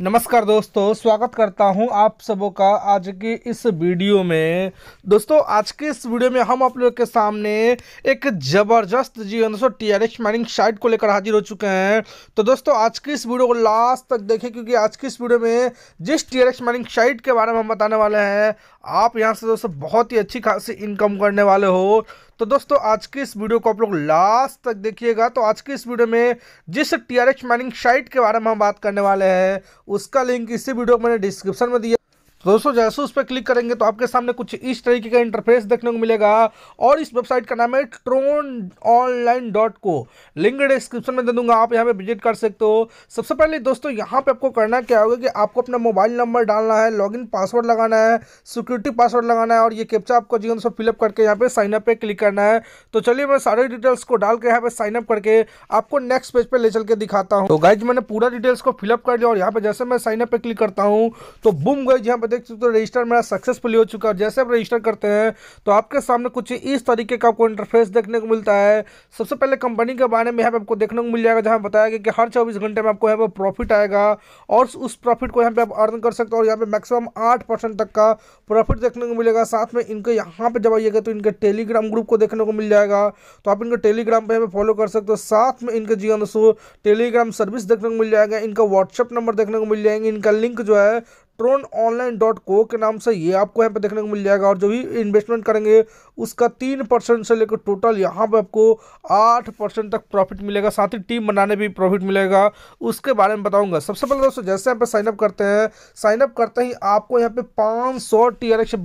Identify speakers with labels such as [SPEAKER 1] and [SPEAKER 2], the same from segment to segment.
[SPEAKER 1] नमस्कार दोस्तों स्वागत करता हूं आप सबों का आज के इस वीडियो में दोस्तों आज के इस वीडियो में हम आप लोग के सामने एक ज़बरदस्त जी दोस्तों T R X mining site को लेकर हाजिर हो चुके हैं तो दोस्तों आज की इस वीडियो को लास्ट तक देखें क्योंकि आज की इस वीडियो में जिस T R X mining site के बारे में हम बताने वाले हैं आप यहाँ से दोस्तों बहुत ही अच्छी खासी इनकम करने वाले हो तो दोस्तों आज के इस वीडियो को आप लोग लास्ट तक देखिएगा तो आज के इस वीडियो में जिस टीआरएक्स माइनिंग साइट के बारे में हम बात करने वाले हैं उसका लिंक इसी वीडियो को मैंने डिस्क्रिप्शन में दिया तो दोस्तों जैसे उस पर क्लिक करेंगे तो आपके सामने कुछ इस तरीके का इंटरफेस देखने को मिलेगा और इस वेबसाइट का नाम है Tron online dot co link description में दे दूंगा आप यहाँ पे विजिट कर सकते हो सबसे पहले दोस्तों यहाँ पे आपको करना क्या होगा कि आपको अपना मोबाइल नंबर डालना है लॉग पासवर्ड लगाना है सिक्योरिटी पासवर्ड लगाना है और ये कैप्चा आपको जीवन से फिलअप करके यहाँ पे साइनअप पर क्लिक करना है तो चलिए मैं सारे डिटेल्स को डाल के यहाँ पे साइनअप करके आपको नेक्स्ट पेज पर ले चल के दिखाता हूँ तो गाइज मैंने पूरा डिटेल्स को फिलअप कर लिया और यहाँ पे जैसे मैं साइनअप पर क्लिक करता हूँ तो बुम गाइज यहाँ पे पे देख सकते हो रजिस्टर मेरा सक्सेसफुल हो चुका है जैसे आप रजिस्टर करते हैं तो आपके सामने कुछ इस तरीके का आपको इंटरफेस देखने को मिलता है सबसे पहले कंपनी के बारे में यहाँ पर आपको देखने को मिल जाएगा जहाँ बताया गया कि हर चौबीस घंटे में आपको यहाँ पर प्रॉफिट आएगा और उस प्रॉफिट को यहाँ पर आप अर्न कर सकते हो और यहाँ पर मैक्सिमम आठ तक का प्रॉफिट देखने को मिलेगा साथ में इनके यहाँ पर जब आइएगा तो इनके टेलीग्राम ग्रुप को देखने को मिल जाएगा तो आप इनके टेलीग्राम पर यहाँ फॉलो कर सकते हो साथ में इनके जीवन दोस्तों टेलीग्राम सर्विस देखने को मिल जाएगा इनका व्हाट्सअप नंबर देखने को मिल जाएंगे इनका लिंक जो है ट्रोन ऑनलाइन डॉट को के नाम से ये आपको यहाँ पे देखने को मिल जाएगा और जो भी इन्वेस्टमेंट करेंगे उसका तीन परसेंट से लेकर टोटल यहाँ पे आपको आठ परसेंट तक प्रॉफिट मिलेगा साथ ही टीम बनाने भी प्रॉफिट मिलेगा उसके बारे में बताऊंगा सबसे पहले दोस्तों जैसे यहाँ पे साइनअप करते हैं साइनअप करते ही आपको यहाँ पे पाँच सौ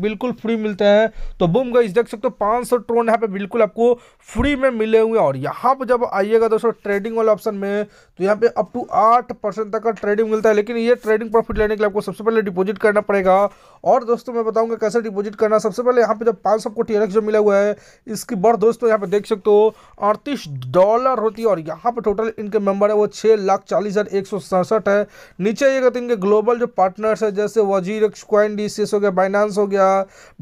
[SPEAKER 1] बिल्कुल फ्री मिलते हैं तो बुम गई देख सकते हो पाँच सौ ट्रोन यहाँ पे बिल्कुल आपको फ्री में मिले हुए और यहाँ पर जब आइएगा दोस्तों ट्रेडिंग वाले ऑप्शन में तो यहाँ पे अप टू आठ परसेंट तक का ट्रेडिंग मिलता है लेकिन ये ट्रेडिंग प्रॉफिट लेने के लिए आपको सबसे पहले डिपॉजिट करना पड़ेगा और दोस्तों मैं बताऊंगा कैसे डिपॉजिट करना सबसे पहले यहाँ पे जब पाँच सौ को टी जो मिला हुआ है इसकी बढ़ दोस्तों यहाँ पे देख सकते हो अड़तीस डॉलर होती है और यहाँ पे टोटल इनके मेंबर है वो छः लाख चालीस हज़ार एक सौ सड़सठ है नीचे ये कहते तो इनके ग्लोबल जो पार्टनर्स है जैसे वजीर क्वाइन डी हो गया बाइनांस हो गया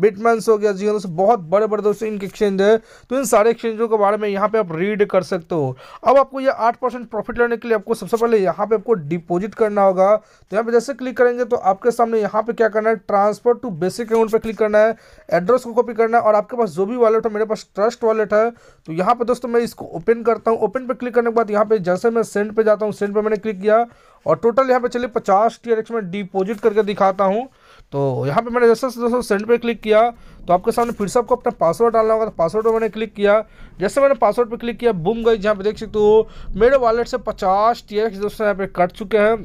[SPEAKER 1] बिटमैंस हो गया जी बहुत बड़े बड़े दोस्तों इनके एक्सचेंज है तो इन सारे एक्सचेंजों के बारे में यहाँ पर आप रीड कर सकते हो अब आपको ये आठ प्रॉफिट लेने के लिए आपको सबसे पहले यहाँ पर आपको डिपोजिट करना होगा तो यहाँ पर जैसे क्लिक करेंगे तो आपके आपके सामने यहाँ पे क्या करना है ट्रांसफर टू बेसिक अकाउंट पे क्लिक करना है एड्रेस को कॉपी करना है और आपके पास जो भी वॉलेट है मेरे पास ट्रस्ट वॉलेट है तो यहाँ पे दोस्तों मैं इसको ओपन करता हूँ ओपन पे क्लिक करने के बाद यहाँ पे जैसे मैं सेंड पे जाता हूँ सेंड पे मैंने क्लिक किया और टोटल यहाँ पे चलिए पचास टी आर में डिपोजिट करके दिखाता हूँ तो यहाँ पे मैंने जैसे दोस्तों सेंड पे क्लिक किया तो आपके सामने फिर से आपको अपना पासवर्ड डालना होगा तो पासवर्ड पर मैंने क्लिक किया जैसे मैंने पासवर्ड पे क्लिक किया बुम गई जहाँ पे देख सकते हो मेरे वॉलेट से पचास टी दोस्तों यहाँ पे कट चुके हैं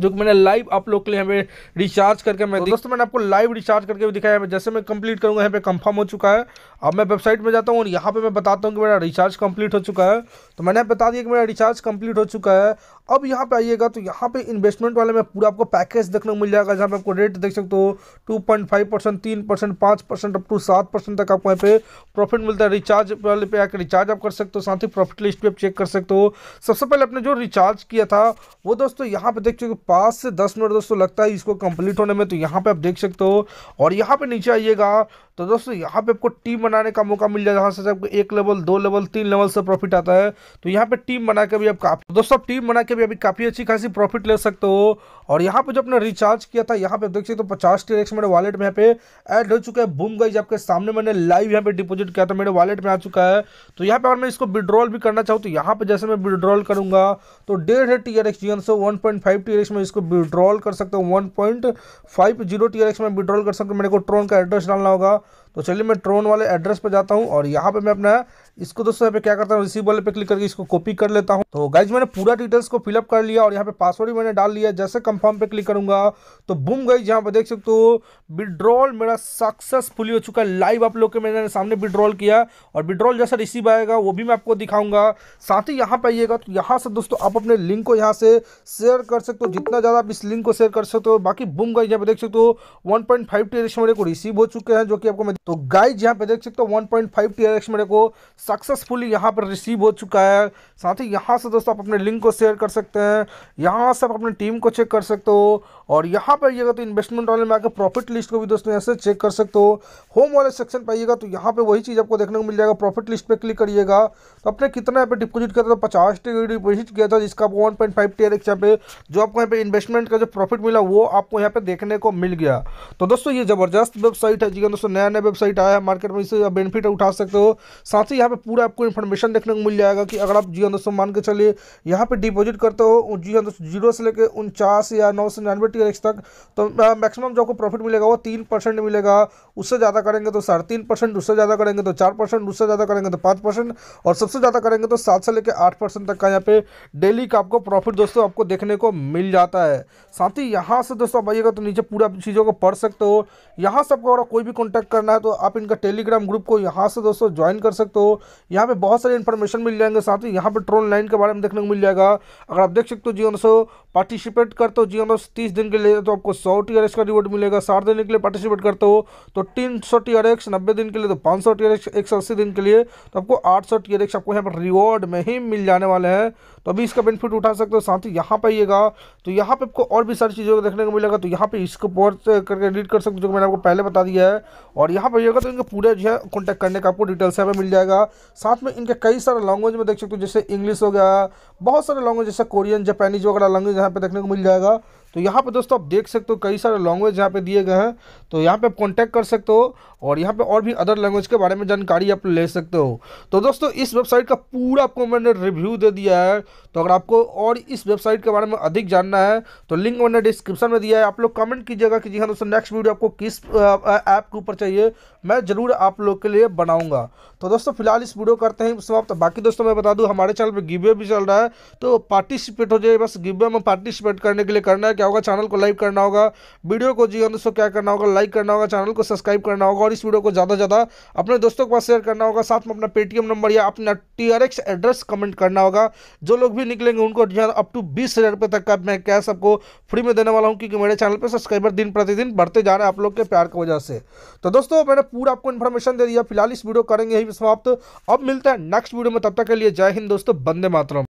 [SPEAKER 1] जो कि मैंने लाइव आप लोग के लिए हमें रिचार्ज करके मैं तो दोस्तों मैंने आपको लाइव रिचार्ज करके भी दिखाया है जैसे मैं कंप्लीट करूँगा यहाँ पे कंफर्म हो चुका है अब मैं वेबसाइट में जाता हूँ और यहाँ पे मैं बताता हूँ कि मेरा रिचार्ज कंप्लीट हो चुका है तो मैंने बता दिया कि मेरा रिचार्ज कंप्लीट हो चुका है अब यहाँ पे आइएगा तो यहाँ पे इन्वेस्टमेंट वाले में पूरा आपको पैकेज देखने को मिल जाएगा जहाँ पे आपको रेट देख सकते हो टू पॉइंट फाइव परसेंट तीन परसेंट पाँच परसेंट अप टू सात परसेंट तक आपको यहाँ पे प्रॉफिट मिलता है रिचार्ज वाले पे आकर रिचार्ज आप कर सकते हो साथ ही प्रॉफिट लिस्ट भी आप चेक कर सकते हो सबसे पहले आपने जो रिचार्ज किया था वो दोस्तों यहाँ पे देख चुके पाँच से दस मिनट दोस्तों लगता है इसको कंप्लीट होने में तो यहाँ पे आप देख सकते हो और यहाँ पे नीचे आइएगा तो दोस्तों यहाँ पे आपको टीम बनाने का मौका मिल जाएगा जहाँ से आपको एक लेवल दो लेवल तीन लेवल से प्रॉफिट आता है तो यहाँ पे टीम बना के भी आप काफी तो दोस्तों आप टीम बना के भी अभी काफ़ी अच्छी खासी प्रॉफिट ले सकते हो और यहाँ पे जो आपने रिचार्ज किया था यहाँ पे देख सकते हो तो पचास टी मेरे वालेट में यहाँ पे ऐड हो चुका है बूम गई आपके सामने मैंने लाइव यहाँ पे डिपोजिट किया था मेरे वालेट में आ चुका है तो यहाँ पे अगर मैं इसको विड्रॉल भी करना चाहूँ तो यहाँ पे जैसे मैं विड्रॉल करूँगा तो डेढ़ है टी आर एक्स जी one point five T R X में इसको विड्रॉल कर सकता हूँ one point five zero T R X में विड्रॉल कर सकता हूँ मेरे को ट्रोन का एड्रेस डालना होगा तो चलिए मैं ट्रोन वाले एड्रेस पर जाता हूँ और यहाँ पर मैं अपना इसको दोस्तों यहाँ पे क्या करता हूँ रिसीव वाले पे क्लिक करके इसको कॉपी कर लेता हूँ तो गाइज मैंने पूरा डिटेल्स को फिलअप कर लिया और यहाँ पे पासवर्ड भी मैंने डाल लिया जैसे कंफर्म पे क्लिक करूंगा तो बुम गाइज यहाँ पे देख सकते हो विड्रॉल मेरा सक्सेसफुली हो चुका है लाइव आप लोग के मैंने सामने विड्रॉल किया और विड्रॉल जैसा रिसीव आएगा वो भी मैं आपको दिखाऊंगा साथ ही यहाँ पे आइएगा तो यहाँ से दोस्तों आप अपने लिंक को यहाँ से शेयर कर सकते हो जितना ज़्यादा आप इस लिंक को शेयर कर सकते हो बाकी बुम गाइज यहाँ पे देख सकते हो वन पॉइंट फाइव टी को रिसीव हो चुके हैं जो कि आपको तो गाइज यहाँ पे देख सकते हो वन पॉइंट फाइव टी मेरे को सक्सेसफुली यहाँ पर रिसीव हो चुका है साथ ही यहाँ से दोस्तों आप अपने लिंक को शेयर कर सकते हैं यहाँ से आप अपने टीम को चेक कर सकते हो और यहाँ पर आइएगा तो इन्वेस्टमेंट वाले में आकर प्रॉफिट लिस्ट को भी दोस्तों यहाँ से चेक कर सकते हो होम वाले सेक्शन पर आइएगा तो यहाँ पर वही चीज़ आपको देखने को मिल जाएगा प्रॉफिट लिस्ट पर क्लिक करिएगा तो आपने कितना यहाँ पर डिपोजिट किया था तो पचास डिपोजिट किया था जिसका वन पॉइंट फाइव टेयर यहाँ पे जो आपको यहाँ पे इन्वेस्टमेंट का जो प्रॉफिट मिला वो आपको यहाँ पे देखने को मिल गया तो दोस्तों ये जबरदस्त वेबसाइट है जी दोस्तों नया नया वेबसाइट आया है मार्केट में इससे बेनिफिट उठा सकते हो साथ ही यहाँ पे पूरा आपको इन्फॉर्मेशन देखने को मिल जाएगा कि अगर आप जी हाँ दोस्तों मान के चलिए यहाँ पे डिपॉजिट करते हो जी हाँ दोस्तों जीरो से लेकर उनचास या नौ सौ निन्यानवे टी तक तो मैक्सिमम जो आपको प्रॉफिट मिलेगा वो तीन परसेंट मिलेगा उससे ज़्यादा करेंगे तो साढ़े तीन परसेंट उससे ज़्यादा करेंगे तो चार परसेंट उससे ज़्यादा करेंगे तो पाँच परसेंट और सबसे ज़्यादा करेंगे तो सात से लेकर आठ परसेंट तक का यहाँ पे डेली का आपको प्रॉफिट दोस्तों आपको देखने को मिल जाता है साथ ही यहाँ से दोस्तों आप आइएगा तो नीचे पूरा चीज़ों को पढ़ सकते हो यहाँ से आपको अगर कोई भी कॉन्टैक्ट करना है तो आप इनका टेलीग्राम ग्रुप को यहाँ से दोस्तों ज्वाइन कर सकते हो यहाँ पे बहुत सारे इन्फॉर्मेशन मिल जाएंगे साथ ही यहाँ पे ट्रोल लाइन के बारे में देखने को मिल जाएगा अगर आप देख सकते हो जीवन सो पार्टिसिपेट करते हो जीवन सो तीस दिन के लिए तो आपको सौ टी का रिवॉर्ड मिलेगा साठ दिन के लिए पार्टिसिपेट करते हो तो तीन सौ टी आर एक्स नब्बे दिन के लिए तो पाँच सौ टी आर एक्स एक सौ अस्सी दिन के लिए तो आपको आठ सौ टी आर एक्स आपको यहाँ पर रिवॉर्ड में ही मिल जाने वाले हैं तो अभी इसका बेनिफिट उठा सकते हो साथ ही यहाँ पर आइएगा तो यहाँ पर आपको और भी सारी चीज़ों को देखने को मिलेगा तो यहाँ पर इसको पॉज करके रीड कर सकते हो जो मैंने आपको पहले बता दिया है और यहाँ पर आइएगा तो इनका पूरा जो है कॉन्टैक्ट करने का आपको डिटेल्स यहाँ पर मिल जाएगा साथ में इनके कई सारे लैंग्वेज में देख सकते हो जैसे इंग्लिश हो गया बहुत सारे लैंग्वेज जैसे कोरियन जापानीज वगैरह लैंग्वेज यहाँ पे देखने को मिल जाएगा तो यहाँ पे दोस्तों आप देख सकते हो कई सारे लैंग्वेज यहाँ पे दिए गए हैं तो यहाँ पे आप कॉन्टैक्ट कर सकते हो और यहाँ पे और भी अदर लैंग्वेज के बारे में जानकारी आप ले सकते हो तो दोस्तों इस वेबसाइट का पूरा आपको मैंने रिव्यू दे दिया है तो अगर आपको और इस वेबसाइट के बारे में अधिक जानना है तो लिंक मैंने डिस्क्रिप्शन में दिया है आप लोग कमेंट कीजिएगा कि जी हाँ दोस्तों नेक्स्ट वीडियो आपको किस ऐप के ऊपर चाहिए मैं ज़रूर आप लोग के लिए बनाऊँगा तो दोस्तों फिलहाल इस वीडियो करते हैं समाप्त तो बाकी दोस्तों मैं बता दूँ हमारे चैनल पर गिवे भी चल रहा है तो पार्टिसिपेट हो जाए बस गिवे में पार्टिसिपेट करने के लिए करना है क्या होगा चैनल को लाइक करना होगा वीडियो को जी दोस्तों क्या करना होगा लाइक करना होगा चैनल को सब्सक्राइब करना होगा और इस वीडियो को ज़्यादा से ज़्यादा अपने दोस्तों के पास शेयर करना होगा साथ में अपना पेटीएम नंबर या अपना टी एड्रेस कमेंट करना होगा जो लोग भी निकलेंगे उनको अप टू बीस हज़ार रुपये तक का मैं कैश आपको फ्री में देने वाला हूँ क्योंकि मेरे चैनल पर सब्सक्राइबर दिन प्रतिदिन बढ़ते जा रहे हैं आप लोग के प्यार की वजह से तो दोस्तों मैंने पूरा आपको इन्फॉर्मेशन दे दिया फिलहाल इस वीडियो करेंगे यही समाप्त अब मिलता है नेक्स्ट वीडियो में तब तक के लिए जय हिंद दोस्तों बंदे मातरम